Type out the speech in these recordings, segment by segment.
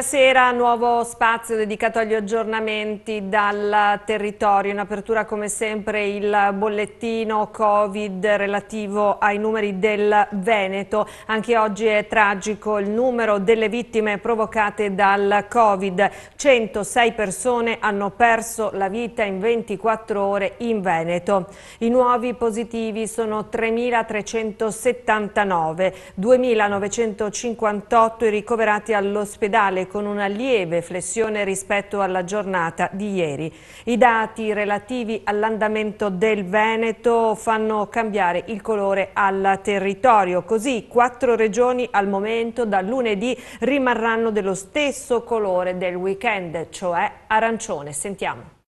Buonasera, nuovo spazio dedicato agli aggiornamenti dal territorio. In apertura come sempre il bollettino Covid relativo ai numeri del Veneto. Anche oggi è tragico il numero delle vittime provocate dal Covid. 106 persone hanno perso la vita in 24 ore in Veneto. I nuovi positivi sono 3.379, 2.958 i ricoverati all'ospedale con una lieve flessione rispetto alla giornata di ieri. I dati relativi all'andamento del Veneto fanno cambiare il colore al territorio, così quattro regioni al momento da lunedì rimarranno dello stesso colore del weekend, cioè arancione. Sentiamo.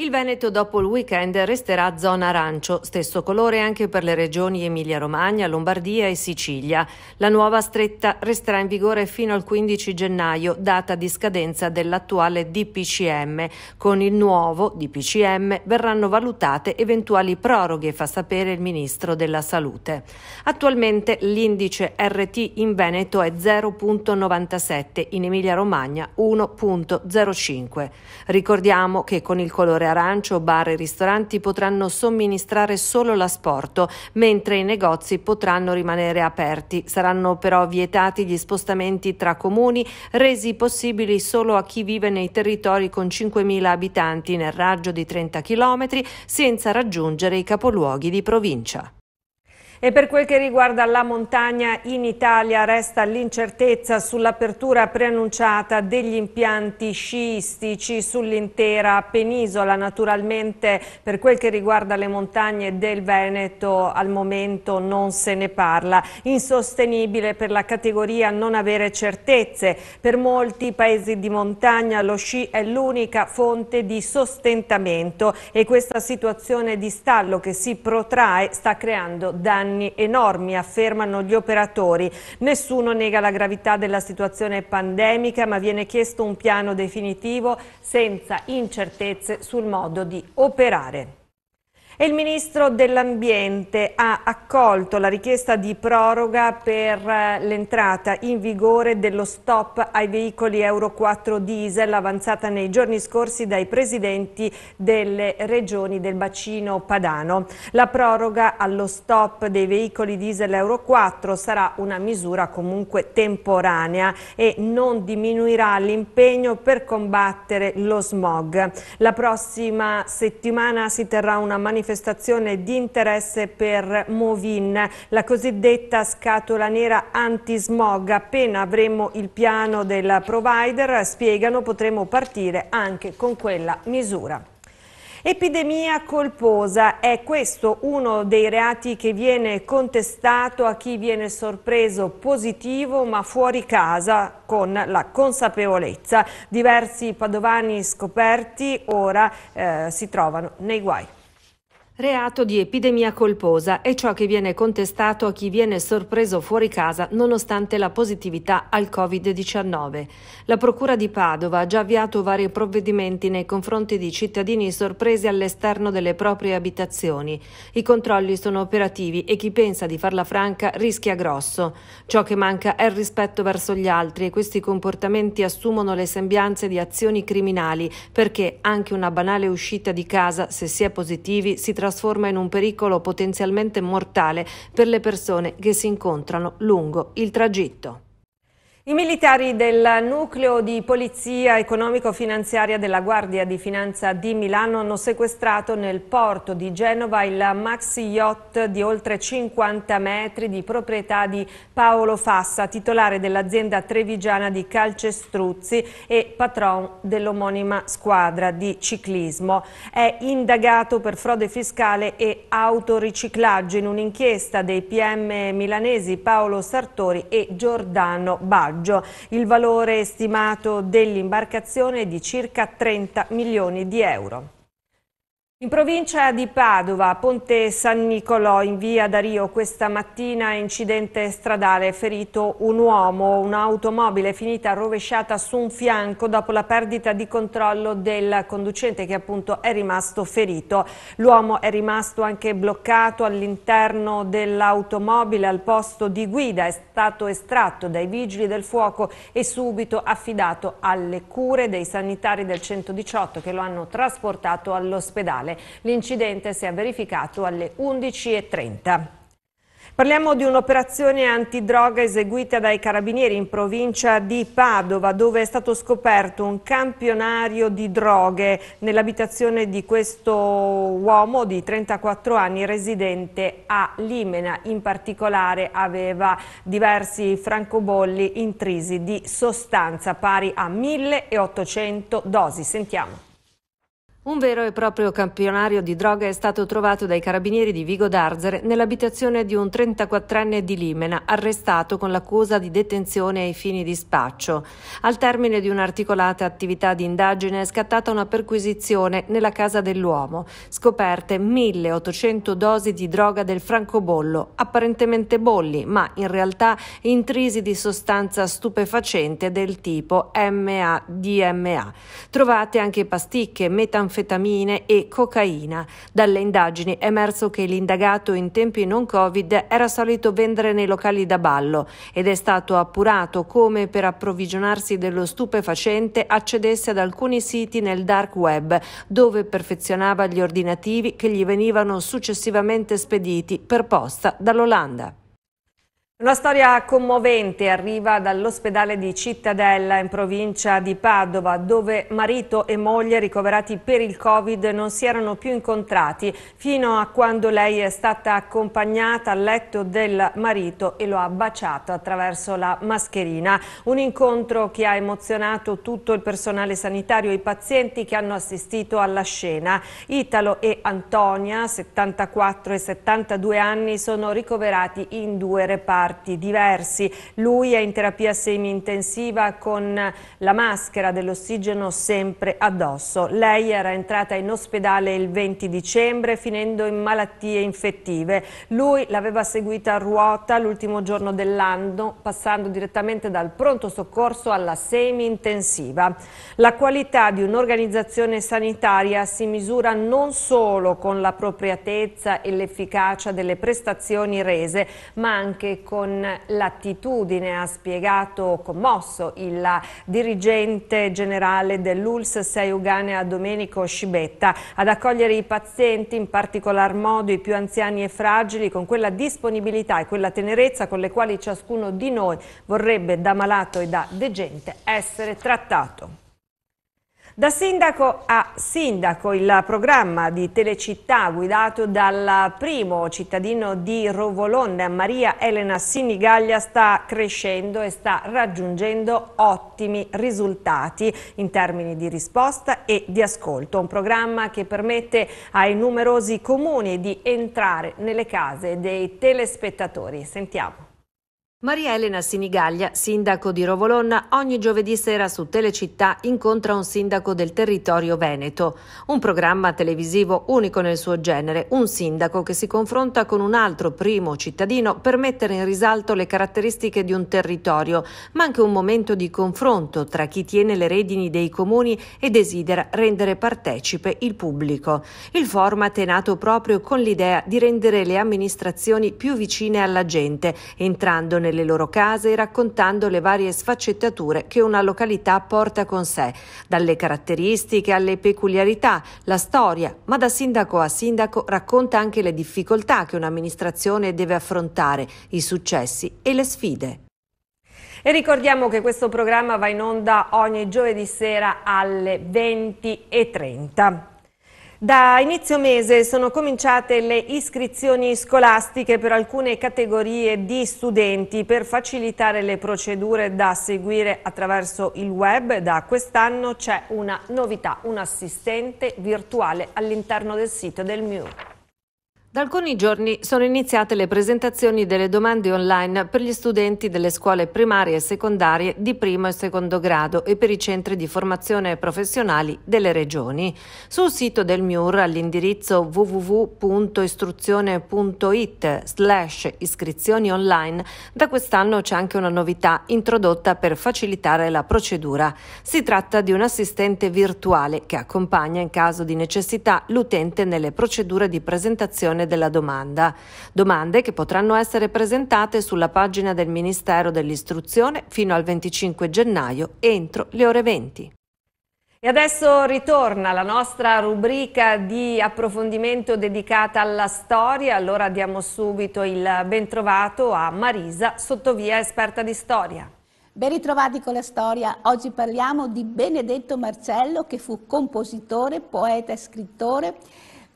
Il Veneto dopo il weekend resterà zona arancio, stesso colore anche per le regioni Emilia-Romagna, Lombardia e Sicilia. La nuova stretta resterà in vigore fino al 15 gennaio, data di scadenza dell'attuale DPCM. Con il nuovo DPCM verranno valutate eventuali proroghe, fa sapere il Ministro della Salute. Attualmente l'indice RT in Veneto è 0.97, in Emilia-Romagna 1.05. Ricordiamo che con il colore arancio, bar e ristoranti potranno somministrare solo l'asporto, mentre i negozi potranno rimanere aperti. Saranno però vietati gli spostamenti tra comuni, resi possibili solo a chi vive nei territori con 5.000 abitanti nel raggio di 30 km, senza raggiungere i capoluoghi di provincia. E per quel che riguarda la montagna, in Italia resta l'incertezza sull'apertura preannunciata degli impianti sciistici sull'intera penisola. Naturalmente per quel che riguarda le montagne del Veneto al momento non se ne parla. Insostenibile per la categoria non avere certezze. Per molti paesi di montagna lo sci è l'unica fonte di sostentamento e questa situazione di stallo che si protrae sta creando danni danni enormi, affermano gli operatori. Nessuno nega la gravità della situazione pandemica, ma viene chiesto un piano definitivo senza incertezze sul modo di operare. E il Ministro dell'Ambiente ha accolto la richiesta di proroga per eh, l'entrata in vigore dello stop ai veicoli Euro 4 diesel avanzata nei giorni scorsi dai presidenti delle regioni del bacino padano. La proroga allo stop dei veicoli diesel Euro 4 sarà una misura comunque temporanea e non diminuirà l'impegno per combattere lo smog. La prossima settimana si terrà una manifestazione manifestazione di interesse per Movin, la cosiddetta scatola nera antismog. Appena avremo il piano del provider, spiegano, potremo partire anche con quella misura. Epidemia colposa è questo uno dei reati che viene contestato a chi viene sorpreso positivo ma fuori casa con la consapevolezza. Diversi padovani scoperti ora eh, si trovano nei guai. Reato di epidemia colposa è ciò che viene contestato a chi viene sorpreso fuori casa nonostante la positività al Covid-19. La Procura di Padova ha già avviato vari provvedimenti nei confronti di cittadini sorpresi all'esterno delle proprie abitazioni. I controlli sono operativi e chi pensa di farla franca rischia grosso. Ciò che manca è il rispetto verso gli altri e questi comportamenti assumono le sembianze di azioni criminali perché anche una banale uscita di casa, se si è positivi, si trasforma trasforma in un pericolo potenzialmente mortale per le persone che si incontrano lungo il tragitto. I militari del nucleo di polizia economico-finanziaria della Guardia di Finanza di Milano hanno sequestrato nel porto di Genova il maxi yacht di oltre 50 metri di proprietà di Paolo Fassa, titolare dell'azienda trevigiana di calcestruzzi e patron dell'omonima squadra di ciclismo. È indagato per frode fiscale e autoriciclaggio in un'inchiesta dei PM milanesi Paolo Sartori e Giordano Baggio salvataggio. Il valore stimato dell'imbarcazione è di circa 30 milioni di euro. In provincia di Padova, Ponte San Nicolò, in via Dario, questa mattina incidente stradale, ferito un uomo, un'automobile finita rovesciata su un fianco dopo la perdita di controllo del conducente che appunto è rimasto ferito. L'uomo è rimasto anche bloccato all'interno dell'automobile al posto di guida, è stato estratto dai vigili del fuoco e subito affidato alle cure dei sanitari del 118 che lo hanno trasportato all'ospedale regionale. L'incidente si è verificato alle 11.30. Parliamo di un'operazione antidroga eseguita dai carabinieri in provincia di Padova dove è stato scoperto un campionario di droghe nell'abitazione di questo uomo di 34 anni residente a Limena. In particolare aveva diversi francobolli intrisi di sostanza pari a 1800 dosi. Sentiamo. Un vero e proprio campionario di droga è stato trovato dai carabinieri di Vigo d'Arzere nell'abitazione di un 34enne di Limena, arrestato con l'accusa di detenzione ai fini di spaccio. Al termine di un'articolata attività di indagine è scattata una perquisizione nella casa dell'uomo. Scoperte 1800 dosi di droga del francobollo, apparentemente bolli, ma in realtà intrisi di sostanza stupefacente del tipo MA-DMA. Trovate anche pasticche, metanfetamine, metanfetamine e cocaina. Dalle indagini è emerso che l'indagato in tempi non Covid era solito vendere nei locali da ballo ed è stato appurato come per approvvigionarsi dello stupefacente accedesse ad alcuni siti nel dark web dove perfezionava gli ordinativi che gli venivano successivamente spediti per posta dall'Olanda. Una storia commovente arriva dall'ospedale di Cittadella in provincia di Padova dove marito e moglie ricoverati per il Covid non si erano più incontrati fino a quando lei è stata accompagnata al letto del marito e lo ha baciato attraverso la mascherina. Un incontro che ha emozionato tutto il personale sanitario e i pazienti che hanno assistito alla scena. Italo e Antonia, 74 e 72 anni, sono ricoverati in due reparti parti diversi. Lui è in terapia semi-intensiva con la maschera dell'ossigeno sempre addosso. Lei era entrata in ospedale il 20 dicembre finendo in malattie infettive. Lui l'aveva seguita a ruota l'ultimo giorno dell'anno passando direttamente dal pronto soccorso alla semi-intensiva. La qualità di un'organizzazione sanitaria si misura non solo con l'appropriatezza e l'efficacia delle prestazioni rese ma anche con con l'attitudine, ha spiegato commosso il dirigente generale dell'ULS Saiuganea Domenico Scibetta ad accogliere i pazienti, in particolar modo i più anziani e fragili, con quella disponibilità e quella tenerezza con le quali ciascuno di noi vorrebbe da malato e da degente essere trattato. Da sindaco a sindaco il programma di Telecittà guidato dal primo cittadino di Rovolon, Maria Elena Sinigaglia, sta crescendo e sta raggiungendo ottimi risultati in termini di risposta e di ascolto. Un programma che permette ai numerosi comuni di entrare nelle case dei telespettatori. Sentiamo. Maria Elena Sinigaglia, sindaco di Rovolonna, ogni giovedì sera su Telecittà incontra un sindaco del territorio veneto. Un programma televisivo unico nel suo genere, un sindaco che si confronta con un altro primo cittadino per mettere in risalto le caratteristiche di un territorio, ma anche un momento di confronto tra chi tiene le redini dei comuni e desidera rendere partecipe il pubblico. Il format è nato proprio con l'idea di rendere le amministrazioni più vicine alla gente, entrando nel nelle loro case raccontando le varie sfaccettature che una località porta con sé, dalle caratteristiche alle peculiarità, la storia, ma da sindaco a sindaco racconta anche le difficoltà che un'amministrazione deve affrontare, i successi e le sfide. E ricordiamo che questo programma va in onda ogni giovedì sera alle 20.30. Da inizio mese sono cominciate le iscrizioni scolastiche per alcune categorie di studenti per facilitare le procedure da seguire attraverso il web. Da quest'anno c'è una novità, un assistente virtuale all'interno del sito del MIUR. Da alcuni giorni sono iniziate le presentazioni delle domande online per gli studenti delle scuole primarie e secondarie di primo e secondo grado e per i centri di formazione professionali delle regioni. Sul sito del MIUR all'indirizzo www.istruzione.it slash iscrizioni online da quest'anno c'è anche una novità introdotta per facilitare la procedura. Si tratta di un assistente virtuale che accompagna in caso di necessità l'utente nelle procedure di presentazione presentazione della domanda. Domande che potranno essere presentate sulla pagina del Ministero dell'Istruzione fino al 25 gennaio entro le ore 20. E adesso ritorna la nostra rubrica di approfondimento dedicata alla storia, allora diamo subito il bentrovato a Marisa Sottovia, esperta di storia. Ben ritrovati con la storia, oggi parliamo di Benedetto Marcello che fu compositore, poeta e scrittore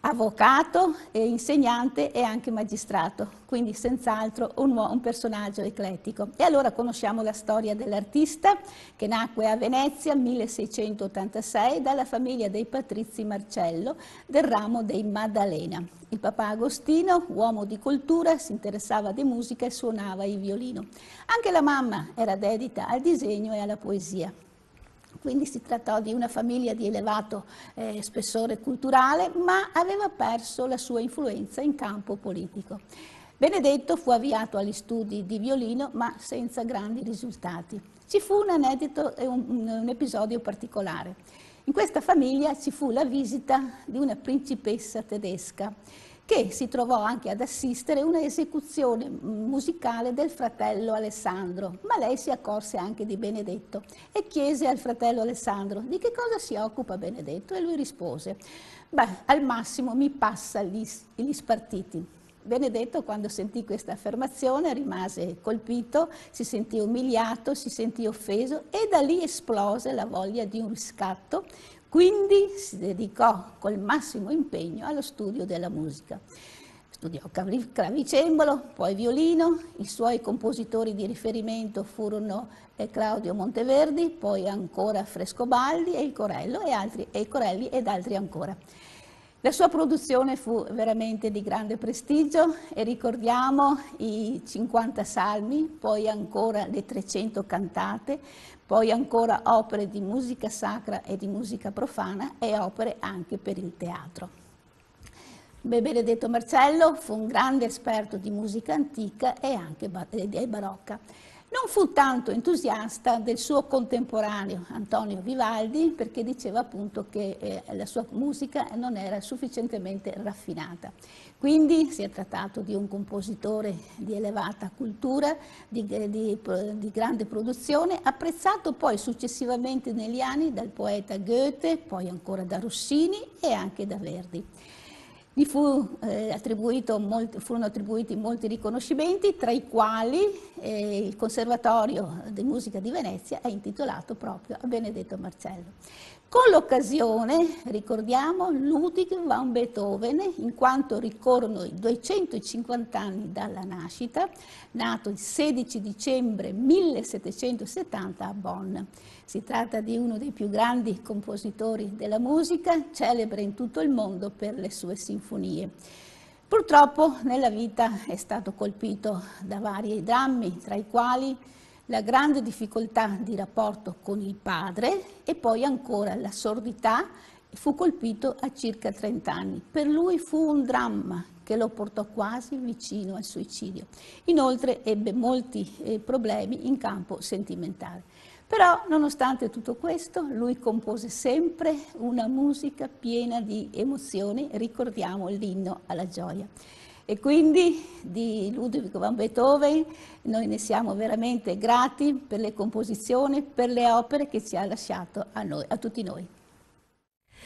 avvocato, insegnante e anche magistrato, quindi senz'altro un, un, personaggio eclettico. E allora conosciamo la storia dell'artista che nacque a Venezia nel 1686 dalla famiglia dei patrizi Marcello del ramo dei Maddalena. Il papà Agostino, uomo di cultura, si interessava di musica e suonava il violino. Anche la mamma era dedita al disegno e alla poesia quindi si trattò di una famiglia di elevato eh, spessore culturale, ma aveva perso la sua influenza in campo politico. Benedetto fu avviato agli studi di violino, ma senza grandi risultati. Ci fu un aneddoto e un, un episodio particolare. In questa famiglia ci fu la visita di una principessa tedesca che si trovò anche ad assistere una esecuzione mm, musicale del fratello Alessandro, ma lei si accorse anche di Benedetto e chiese al fratello Alessandro di che cosa si occupa Benedetto e lui rispose, beh, al massimo mi passa gli, gli spartiti. Benedetto quando sentì questa affermazione rimase colpito, si sentì umiliato, si sentì offeso e da lì esplose la voglia di un riscatto, quindi si dedicò col massimo impegno allo studio della musica. Studiò clavicembalo, poi violino, i suoi compositori di riferimento furono eh, Claudio Monteverdi, poi ancora Frescobaldi e il Corello e altri, e Corelli ed altri ancora. La sua produzione fu veramente di grande prestigio e ricordiamo i 50 salmi, poi ancora le 300 cantate, poi ancora opere di musica sacra e di musica profana e opere anche per il teatro. Benedetto Marcello fu un grande esperto di musica antica e anche barocca non fu tanto entusiasta del suo contemporaneo Antonio Vivaldi perché diceva appunto che eh, la sua musica non era sufficientemente raffinata. Quindi si è trattato di un compositore di elevata cultura, di, di, di grande produzione, apprezzato poi successivamente negli anni dal poeta Goethe, poi ancora da Rossini e anche da Verdi. Gli fu, eh, molti, furono attribuiti molti riconoscimenti, tra i quali eh, il Conservatorio di Musica di Venezia è intitolato proprio a Benedetto Marcello. Con l'occasione, ricordiamo, Ludwig van Beethoven, in quanto ricorrono i 250 anni dalla nascita, nato il 16 dicembre 1770 a Bonn. Si tratta di uno dei più grandi compositori della musica, celebre in tutto il mondo per le sue sinfonie. Purtroppo nella vita è stato colpito da vari drammi, tra i quali la grande difficoltà di rapporto con il padre e poi ancora la sordità, fu colpito a circa 30 anni. Per lui fu un dramma che lo portò quasi vicino al suicidio. Inoltre ebbe molti eh, problemi in campo sentimentale. Però, nonostante tutto questo, lui compose sempre una musica piena di emozioni, ricordiamo l'inno alla gioia. E quindi di Ludwig van Beethoven noi ne siamo veramente grati per le composizioni, per le opere che ci ha lasciato a, noi, a tutti noi.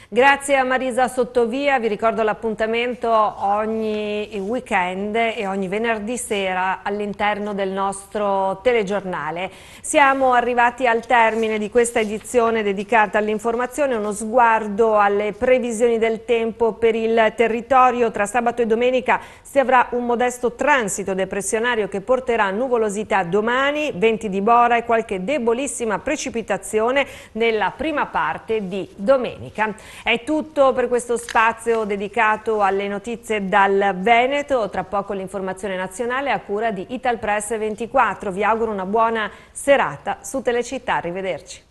Grazie a Marisa Sottovia, vi ricordo l'appuntamento ogni weekend e ogni venerdì sera all'interno del nostro telegiornale. Siamo arrivati al termine di questa edizione dedicata all'informazione, uno sguardo alle previsioni del tempo per il territorio. Tra sabato e domenica si avrà un modesto transito depressionario che porterà nuvolosità domani, venti di bora e qualche debolissima precipitazione nella prima parte di domenica. È tutto per questo spazio dedicato alle notizie dal Veneto, tra poco l'informazione nazionale a cura di Italpress 24. Vi auguro una buona serata su Telecittà, arrivederci.